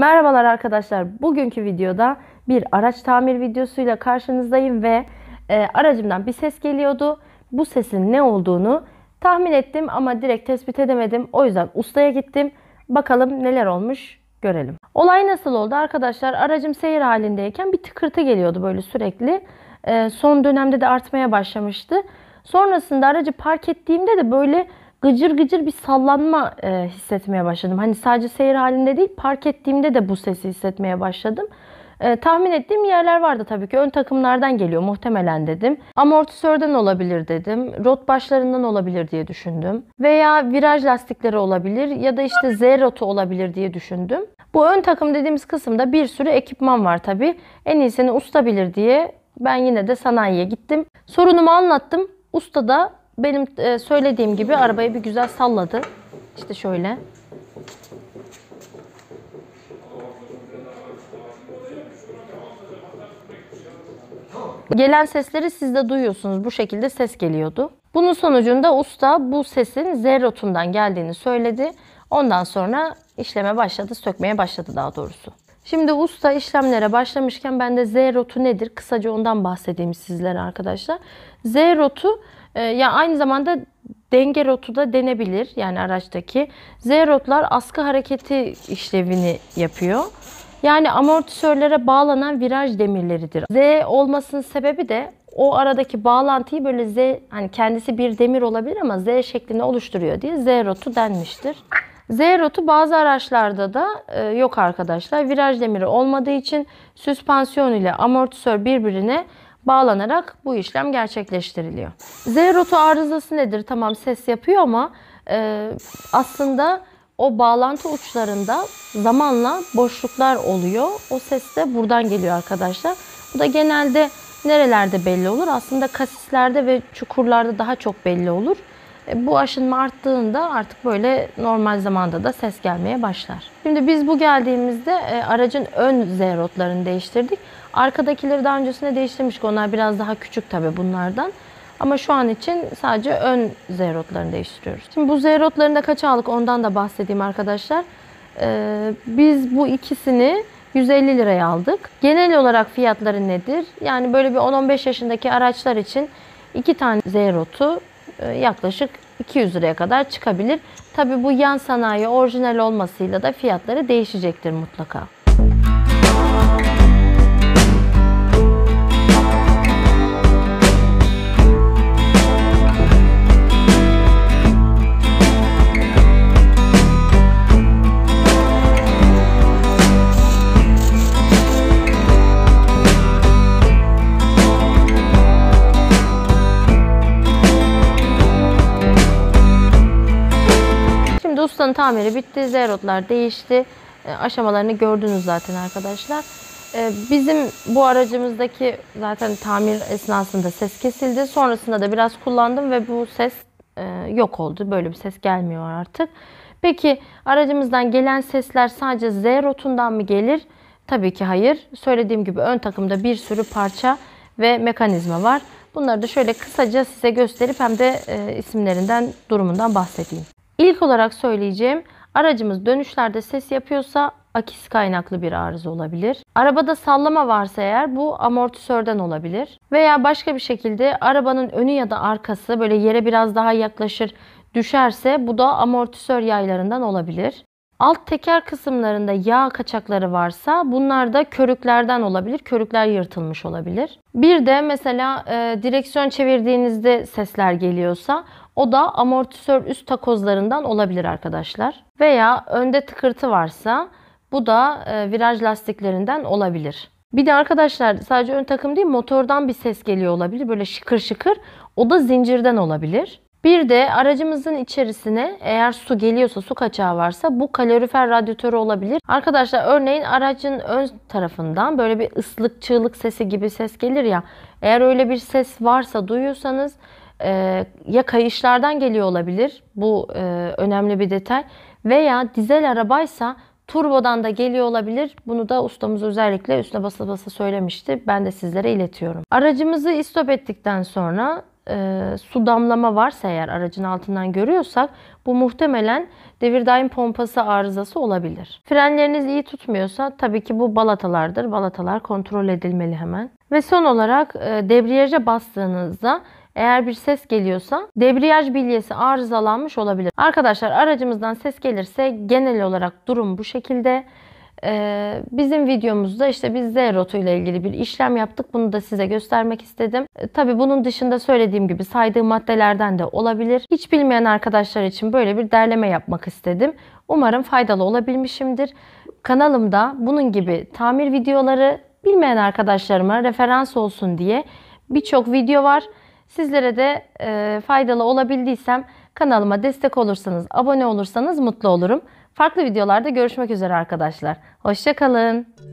Merhabalar arkadaşlar. Bugünkü videoda bir araç tamir videosuyla karşınızdayım ve e, aracımdan bir ses geliyordu. Bu sesin ne olduğunu tahmin ettim ama direkt tespit edemedim. O yüzden ustaya gittim. Bakalım neler olmuş görelim. Olay nasıl oldu arkadaşlar? Aracım seyir halindeyken bir tıkırtı geliyordu böyle sürekli. E, son dönemde de artmaya başlamıştı. Sonrasında aracı park ettiğimde de böyle gıcır gıcır bir sallanma e, hissetmeye başladım. Hani sadece seyir halinde değil park ettiğimde de bu sesi hissetmeye başladım. E, tahmin ettiğim yerler vardı tabii ki. Ön takımlardan geliyor muhtemelen dedim. Amortisörden olabilir dedim. Rot başlarından olabilir diye düşündüm. Veya viraj lastikleri olabilir ya da işte Z rotu olabilir diye düşündüm. Bu ön takım dediğimiz kısımda bir sürü ekipman var tabii. En iyisini usta bilir diye ben yine de sanayiye gittim. Sorunumu anlattım. Usta da benim e, söylediğim gibi arabayı bir güzel salladı. İşte şöyle. Gelen sesleri siz de duyuyorsunuz. Bu şekilde ses geliyordu. Bunun sonucunda usta bu sesin zerotundan geldiğini söyledi. Ondan sonra işleme başladı, sökmeye başladı daha doğrusu. Şimdi usta işlemlere başlamışken ben de Z rotu nedir? Kısaca ondan bahsedeyim sizlere arkadaşlar. Z rotu e, ya aynı zamanda denge rotu da denebilir. Yani araçtaki Z rotlar askı hareketi işlevini yapıyor. Yani amortisörlere bağlanan viraj demirleridir. Z olmasının sebebi de o aradaki bağlantıyı böyle Z hani kendisi bir demir olabilir ama Z şeklini oluşturuyor diye Z rotu denmiştir. Z rotu bazı araçlarda da e, yok arkadaşlar. Viraj demiri olmadığı için süspansiyon ile amortisör birbirine bağlanarak bu işlem gerçekleştiriliyor. Z rotu arızası nedir? Tamam ses yapıyor ama e, aslında o bağlantı uçlarında zamanla boşluklar oluyor. O ses de buradan geliyor arkadaşlar. Bu da genelde nerelerde belli olur? Aslında kasislerde ve çukurlarda daha çok belli olur. E, bu aşınma arttığında artık böyle normal zamanda da ses gelmeye başlar. Şimdi biz bu geldiğimizde e, aracın ön Z rotlarını değiştirdik. Arkadakileri daha öncesinde değiştirmiştik. Onlar biraz daha küçük tabii bunlardan. Ama şu an için sadece ön Z rotlarını değiştiriyoruz. Şimdi bu Z rotlarını kaç aldık ondan da bahsedeyim arkadaşlar. E, biz bu ikisini 150 liraya aldık. Genel olarak fiyatları nedir? Yani böyle bir 10-15 yaşındaki araçlar için iki tane Z rotu e, yaklaşık 200 liraya kadar çıkabilir. Tabi bu yan sanayi orijinal olmasıyla da fiyatları değişecektir mutlaka. Şimdi ustanın tamiri bitti. Zeyrotlar değişti. E, aşamalarını gördünüz zaten arkadaşlar. E, bizim bu aracımızdaki zaten tamir esnasında ses kesildi. Sonrasında da biraz kullandım ve bu ses e, yok oldu. Böyle bir ses gelmiyor artık. Peki aracımızdan gelen sesler sadece Z rotundan mı gelir? Tabii ki hayır. Söylediğim gibi ön takımda bir sürü parça ve mekanizma var. Bunları da şöyle kısaca size gösterip hem de e, isimlerinden, durumundan bahsedeyim. İlk olarak söyleyeceğim aracımız dönüşlerde ses yapıyorsa akis kaynaklı bir arıza olabilir. Arabada sallama varsa eğer bu amortisörden olabilir. Veya başka bir şekilde arabanın önü ya da arkası böyle yere biraz daha yaklaşır düşerse bu da amortisör yaylarından olabilir. Alt teker kısımlarında yağ kaçakları varsa bunlar da körüklerden olabilir. Körükler yırtılmış olabilir. Bir de mesela e, direksiyon çevirdiğinizde sesler geliyorsa o da amortisör üst takozlarından olabilir arkadaşlar. Veya önde tıkırtı varsa bu da e, viraj lastiklerinden olabilir. Bir de arkadaşlar sadece ön takım değil motordan bir ses geliyor olabilir. Böyle şıkır şıkır. O da zincirden olabilir. Bir de aracımızın içerisine eğer su geliyorsa, su kaçağı varsa bu kalorifer radyatörü olabilir. Arkadaşlar örneğin aracın ön tarafından böyle bir ıslık, çığlık sesi gibi ses gelir ya. Eğer öyle bir ses varsa duyuyorsanız e, ya kayışlardan geliyor olabilir. Bu e, önemli bir detay. Veya dizel arabaysa turbodan da geliyor olabilir. Bunu da ustamız özellikle üstüne basa basa söylemişti. Ben de sizlere iletiyorum. Aracımızı istop ettikten sonra e, su damlama varsa eğer aracın altından görüyorsak bu muhtemelen devir daim pompası arızası olabilir. Frenleriniz iyi tutmuyorsa tabii ki bu balatalardır. Balatalar kontrol edilmeli hemen. Ve son olarak e, debriyaja bastığınızda eğer bir ses geliyorsa debriyaj bilyesi arızalanmış olabilir. Arkadaşlar aracımızdan ses gelirse genel olarak durum bu şekilde. Ee, bizim videomuzda işte biz Z ile ilgili bir işlem yaptık. Bunu da size göstermek istedim. Ee, tabii bunun dışında söylediğim gibi saydığı maddelerden de olabilir. Hiç bilmeyen arkadaşlar için böyle bir derleme yapmak istedim. Umarım faydalı olabilmişimdir. Kanalımda bunun gibi tamir videoları bilmeyen arkadaşlarıma referans olsun diye birçok video var. Sizlere de e, faydalı olabildiysem kanalıma destek olursanız, abone olursanız mutlu olurum. Farklı videolarda görüşmek üzere arkadaşlar. Hoşçakalın.